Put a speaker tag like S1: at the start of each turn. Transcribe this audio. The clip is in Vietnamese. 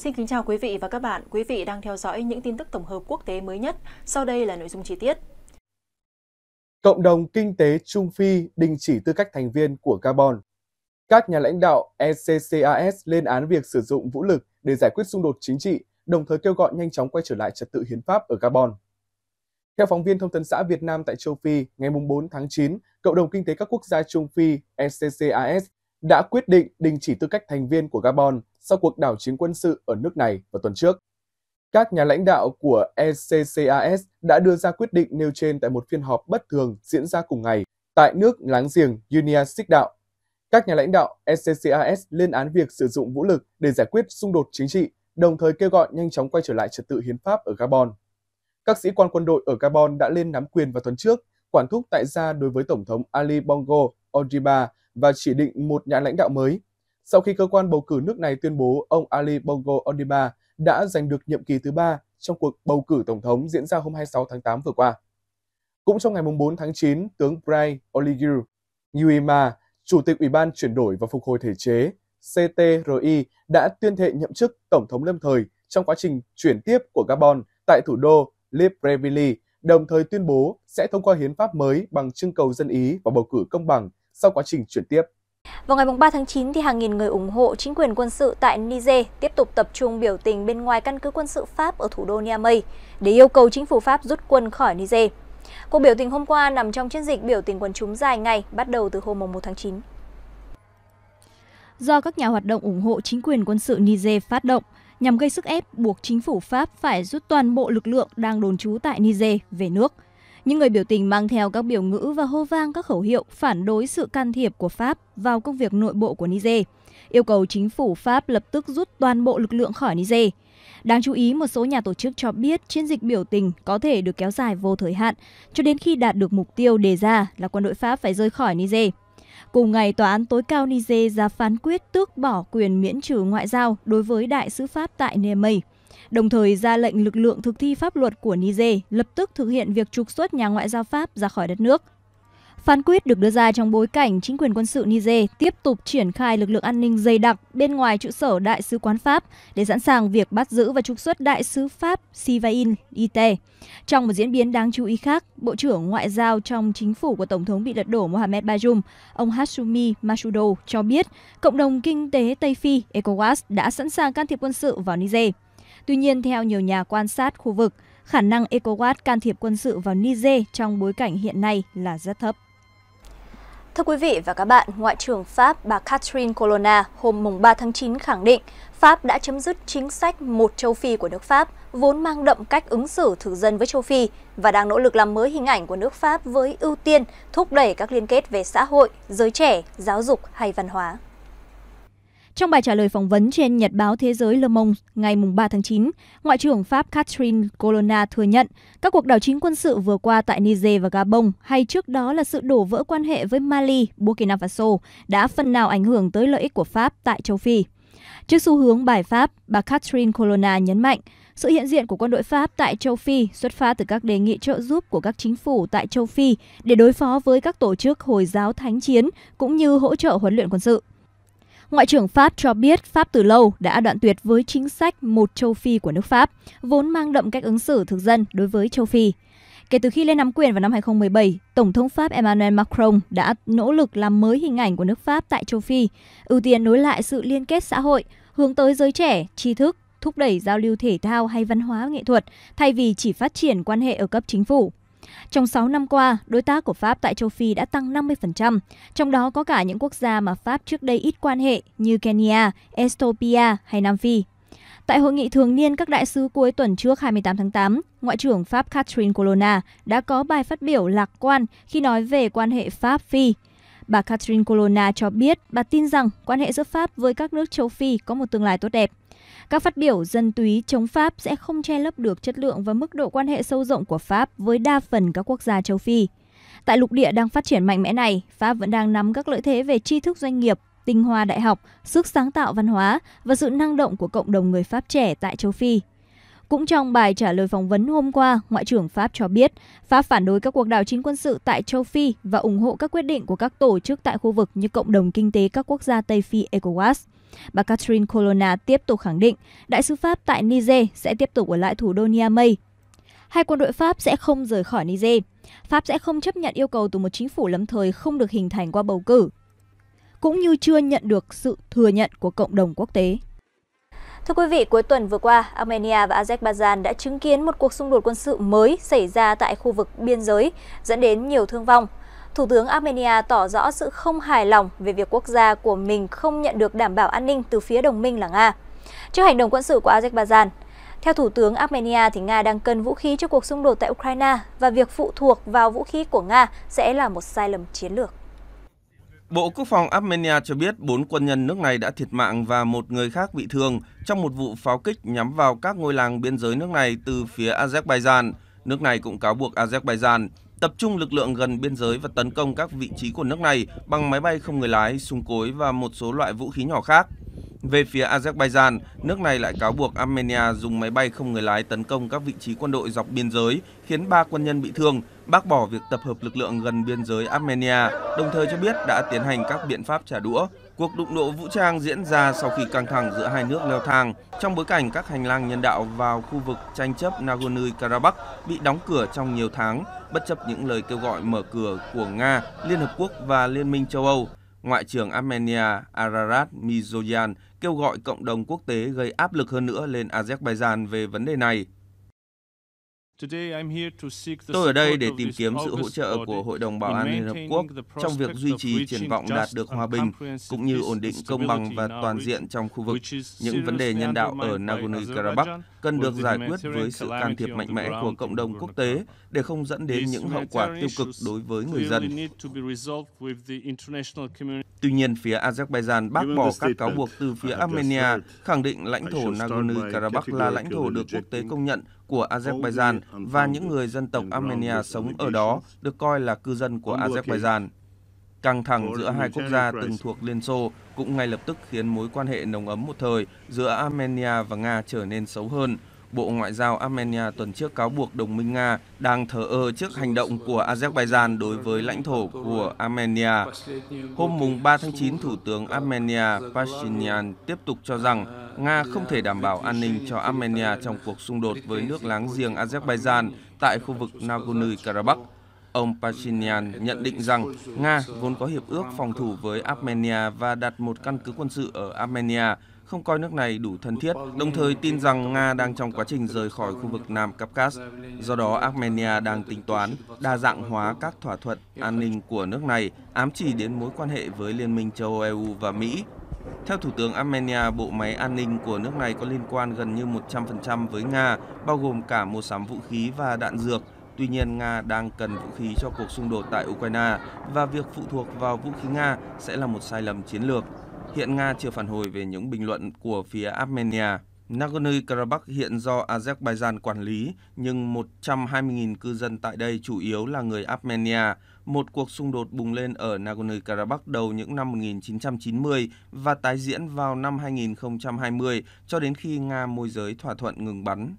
S1: Xin kính chào quý vị và các bạn. Quý vị đang theo dõi những tin tức tổng hợp quốc tế mới nhất. Sau đây là nội dung chi tiết.
S2: Cộng đồng kinh tế Trung Phi đình chỉ tư cách thành viên của Gabon. Các nhà lãnh đạo ECCAS lên án việc sử dụng vũ lực để giải quyết xung đột chính trị, đồng thời kêu gọi nhanh chóng quay trở lại trật tự hiến pháp ở Gabon. Theo phóng viên Thông tấn xã Việt Nam tại châu Phi, ngày 4 tháng 9, Cộng đồng Kinh tế các quốc gia Trung Phi ECCAS đã quyết định đình chỉ tư cách thành viên của Gabon sau cuộc đảo chính quân sự ở nước này vào tuần trước. Các nhà lãnh đạo của ECCAS đã đưa ra quyết định nêu trên tại một phiên họp bất thường diễn ra cùng ngày tại nước láng giềng Unia Sích Đạo. Các nhà lãnh đạo ECCAS lên án việc sử dụng vũ lực để giải quyết xung đột chính trị, đồng thời kêu gọi nhanh chóng quay trở lại trật tự hiến pháp ở Gabon. Các sĩ quan quân đội ở Gabon đã lên nắm quyền vào tuần trước, quản thúc tại gia đối với Tổng thống Ali Bongo Ondimba và chỉ định một nhà lãnh đạo mới. Sau khi cơ quan bầu cử nước này tuyên bố ông Ali Bongo Ondimba đã giành được nhiệm kỳ thứ ba trong cuộc bầu cử tổng thống diễn ra hôm 26 tháng 8 vừa qua. Cũng trong ngày 4 tháng 9, tướng Brian Oligui Nguema, Chủ tịch Ủy ban chuyển đổi và phục hồi thể chế CTRI đã tuyên thệ nhậm chức Tổng thống lâm thời trong quá trình chuyển tiếp của Gabon tại thủ đô Libreville, đồng thời tuyên bố sẽ thông qua hiến pháp mới bằng trưng cầu dân ý và bầu cử công bằng sau quá trình chuyển tiếp.
S1: Vào ngày 3 tháng 9, thì hàng nghìn người ủng hộ chính quyền quân sự tại Niger tiếp tục tập trung biểu tình bên ngoài căn cứ quân sự Pháp ở thủ đô Niamey để yêu cầu chính phủ Pháp rút quân khỏi Niger. Cuộc biểu tình hôm qua nằm trong chiến dịch biểu tình quần chúng dài ngày bắt đầu từ hôm 1 tháng 9. Do các nhà hoạt động ủng hộ chính quyền quân sự Niger phát động, nhằm gây sức ép buộc chính phủ Pháp phải rút toàn bộ lực lượng đang đồn trú tại Niger về nước – những người biểu tình mang theo các biểu ngữ và hô vang các khẩu hiệu phản đối sự can thiệp của Pháp vào công việc nội bộ của Niger, yêu cầu chính phủ Pháp lập tức rút toàn bộ lực lượng khỏi Niger. Đáng chú ý, một số nhà tổ chức cho biết chiến dịch biểu tình có thể được kéo dài vô thời hạn cho đến khi đạt được mục tiêu đề ra là quân đội Pháp phải rời khỏi Niger. Cùng ngày, Tòa án tối cao Niger ra phán quyết tước bỏ quyền miễn trừ ngoại giao đối với đại sứ Pháp tại Niamey đồng thời ra lệnh lực lượng thực thi pháp luật của Niger lập tức thực hiện việc trục xuất nhà ngoại giao Pháp ra khỏi đất nước. Phán quyết được đưa ra trong bối cảnh chính quyền quân sự Niger tiếp tục triển khai lực lượng an ninh dày đặc bên ngoài trụ sở Đại sứ quán Pháp để sẵn sàng việc bắt giữ và trục xuất Đại sứ Pháp Sivain Ite. Trong một diễn biến đáng chú ý khác, Bộ trưởng Ngoại giao trong chính phủ của Tổng thống bị lật đổ Mohamed Bazoum, ông Hassoumi Masoudo cho biết cộng đồng kinh tế Tây Phi ECOWAS đã sẵn sàng can thiệp quân sự vào Niger. Tuy nhiên, theo nhiều nhà quan sát khu vực, khả năng ECOWAS can thiệp quân sự vào Niger trong bối cảnh hiện nay là rất thấp. Thưa quý vị và các bạn, Ngoại trưởng Pháp bà Catherine Colonna hôm 3 tháng 9 khẳng định Pháp đã chấm dứt chính sách một châu Phi của nước Pháp, vốn mang đậm cách ứng xử thử dân với châu Phi và đang nỗ lực làm mới hình ảnh của nước Pháp với ưu tiên thúc đẩy các liên kết về xã hội, giới trẻ, giáo dục hay văn hóa. Trong bài trả lời phỏng vấn trên Nhật báo Thế giới Le Monde ngày 3 tháng 9, Ngoại trưởng Pháp Catherine Colonna thừa nhận các cuộc đảo chính quân sự vừa qua tại Niger và Gabon hay trước đó là sự đổ vỡ quan hệ với Mali, Burkina Faso đã phần nào ảnh hưởng tới lợi ích của Pháp tại châu Phi. Trước xu hướng bài Pháp, bà Catherine Colonna nhấn mạnh sự hiện diện của quân đội Pháp tại châu Phi xuất phát từ các đề nghị trợ giúp của các chính phủ tại châu Phi để đối phó với các tổ chức Hồi giáo thánh chiến cũng như hỗ trợ huấn luyện quân sự. Ngoại trưởng Pháp cho biết Pháp từ lâu đã đoạn tuyệt với chính sách một châu Phi của nước Pháp, vốn mang đậm cách ứng xử thực dân đối với châu Phi. Kể từ khi lên nắm quyền vào năm 2017, Tổng thống Pháp Emmanuel Macron đã nỗ lực làm mới hình ảnh của nước Pháp tại châu Phi, ưu tiên nối lại sự liên kết xã hội, hướng tới giới trẻ, tri thức, thúc đẩy giao lưu thể thao hay văn hóa nghệ thuật thay vì chỉ phát triển quan hệ ở cấp chính phủ. Trong 6 năm qua, đối tác của Pháp tại châu Phi đã tăng 50%, trong đó có cả những quốc gia mà Pháp trước đây ít quan hệ như Kenya, Ethiopia hay Nam Phi. Tại hội nghị thường niên các đại sứ cuối tuần trước 28 tháng 8, Ngoại trưởng Pháp Catherine Colonna đã có bài phát biểu lạc quan khi nói về quan hệ Pháp-Phi. Bà Catherine Colonna cho biết bà tin rằng quan hệ giữa Pháp với các nước châu Phi có một tương lai tốt đẹp. Các phát biểu dân túy chống Pháp sẽ không che lấp được chất lượng và mức độ quan hệ sâu rộng của Pháp với đa phần các quốc gia châu Phi. Tại lục địa đang phát triển mạnh mẽ này, Pháp vẫn đang nắm các lợi thế về tri thức doanh nghiệp, tinh hoa đại học, sức sáng tạo văn hóa và sự năng động của cộng đồng người Pháp trẻ tại châu Phi. Cũng trong bài trả lời phỏng vấn hôm qua, Ngoại trưởng Pháp cho biết Pháp phản đối các cuộc đảo chính quân sự tại châu Phi và ủng hộ các quyết định của các tổ chức tại khu vực như Cộng đồng Kinh tế các quốc gia Tây Phi ECOWAS. Bà Catherine Colonna tiếp tục khẳng định đại sứ Pháp tại Niger sẽ tiếp tục ở lại thủ đô Niamey. Hai quân đội Pháp sẽ không rời khỏi Niger. Pháp sẽ không chấp nhận yêu cầu từ một chính phủ lâm thời không được hình thành qua bầu cử, cũng như chưa nhận được sự thừa nhận của cộng đồng quốc tế. Thưa quý vị, cuối tuần vừa qua, Armenia và Azerbaijan đã chứng kiến một cuộc xung đột quân sự mới xảy ra tại khu vực biên giới, dẫn đến nhiều thương vong. Thủ tướng Armenia tỏ rõ sự không hài lòng về việc quốc gia của mình không nhận được đảm bảo an ninh từ phía đồng minh là Nga. Trước hành động quân sự của Azerbaijan, theo Thủ tướng Armenia, thì Nga đang cân vũ khí cho cuộc xung đột tại Ukraine và việc phụ thuộc vào vũ khí của Nga sẽ là một sai lầm chiến lược.
S3: Bộ Quốc phòng Armenia cho biết 4 quân nhân nước này đã thiệt mạng và một người khác bị thương trong một vụ pháo kích nhắm vào các ngôi làng biên giới nước này từ phía Azerbaijan. Nước này cũng cáo buộc Azerbaijan tập trung lực lượng gần biên giới và tấn công các vị trí của nước này bằng máy bay không người lái, súng cối và một số loại vũ khí nhỏ khác. Về phía Azerbaijan, nước này lại cáo buộc Armenia dùng máy bay không người lái tấn công các vị trí quân đội dọc biên giới, khiến ba quân nhân bị thương, bác bỏ việc tập hợp lực lượng gần biên giới Armenia, đồng thời cho biết đã tiến hành các biện pháp trả đũa. Cuộc đụng độ vũ trang diễn ra sau khi căng thẳng giữa hai nước leo thang trong bối cảnh các hành lang nhân đạo vào khu vực tranh chấp Nagorno-Karabakh bị đóng cửa trong nhiều tháng, bất chấp những lời kêu gọi mở cửa của Nga, Liên Hợp Quốc và Liên minh châu Âu. Ngoại trưởng Armenia Ararat Mizoyan kêu gọi cộng đồng quốc tế gây áp lực hơn nữa lên Azerbaijan về vấn đề này.
S2: Tôi ở đây để tìm kiếm sự hỗ trợ của Hội đồng Bảo an Liên Hợp Quốc trong việc duy trì triển
S3: vọng đạt được hòa bình cũng như ổn định công bằng và toàn diện trong khu vực. Những vấn đề nhân đạo ở Nagorno-Karabakh cần được giải quyết với sự can thiệp mạnh mẽ của cộng đồng quốc tế để không dẫn đến những hậu quả tiêu cực đối với người dân. Tuy nhiên, phía Azerbaijan bác bỏ các cáo buộc từ phía Armenia, khẳng định lãnh thổ Nagorno-Karabakh là lãnh thổ được quốc tế công nhận của Azerbaijan và những người dân tộc Armenia sống ở đó được coi là cư dân của Azerbaijan. Căng thẳng giữa hai quốc gia từng thuộc Liên Xô cũng ngay lập tức khiến mối quan hệ nồng ấm một thời giữa Armenia và Nga trở nên xấu hơn – Bộ Ngoại giao Armenia tuần trước cáo buộc đồng minh Nga đang thờ ơ trước hành động của Azerbaijan đối với lãnh thổ của Armenia. Hôm mùng 3 tháng 9, Thủ tướng Armenia Pashinyan tiếp tục cho rằng Nga không thể đảm bảo an ninh cho Armenia trong cuộc xung đột với nước láng giềng Azerbaijan tại khu vực Nagorno-Karabakh. Ông Pashinyan nhận định rằng Nga vốn có hiệp ước phòng thủ với Armenia và đặt một căn cứ quân sự ở Armenia, không coi nước này đủ thân thiết, đồng thời tin rằng Nga đang trong quá trình rời khỏi khu vực Nam Caucasus. Do đó, Armenia đang tính toán đa dạng hóa các thỏa thuận an ninh của nước này, ám chỉ đến mối quan hệ với Liên minh châu Âu EU và Mỹ. Theo Thủ tướng Armenia, bộ máy an ninh của nước này có liên quan gần như 100% với Nga, bao gồm cả mua sắm vũ khí và đạn dược. Tuy nhiên, Nga đang cần vũ khí cho cuộc xung đột tại Ukraine và việc phụ thuộc vào vũ khí Nga sẽ là một sai lầm chiến lược. Hiện Nga chưa phản hồi về những bình luận của phía Armenia. Nagorno-Karabakh hiện do Azerbaijan quản lý, nhưng 120.000 cư dân tại đây chủ yếu là người Armenia. Một cuộc xung đột bùng lên ở Nagorno-Karabakh đầu những năm 1990 và tái diễn vào năm 2020 cho đến khi Nga môi giới thỏa thuận ngừng bắn.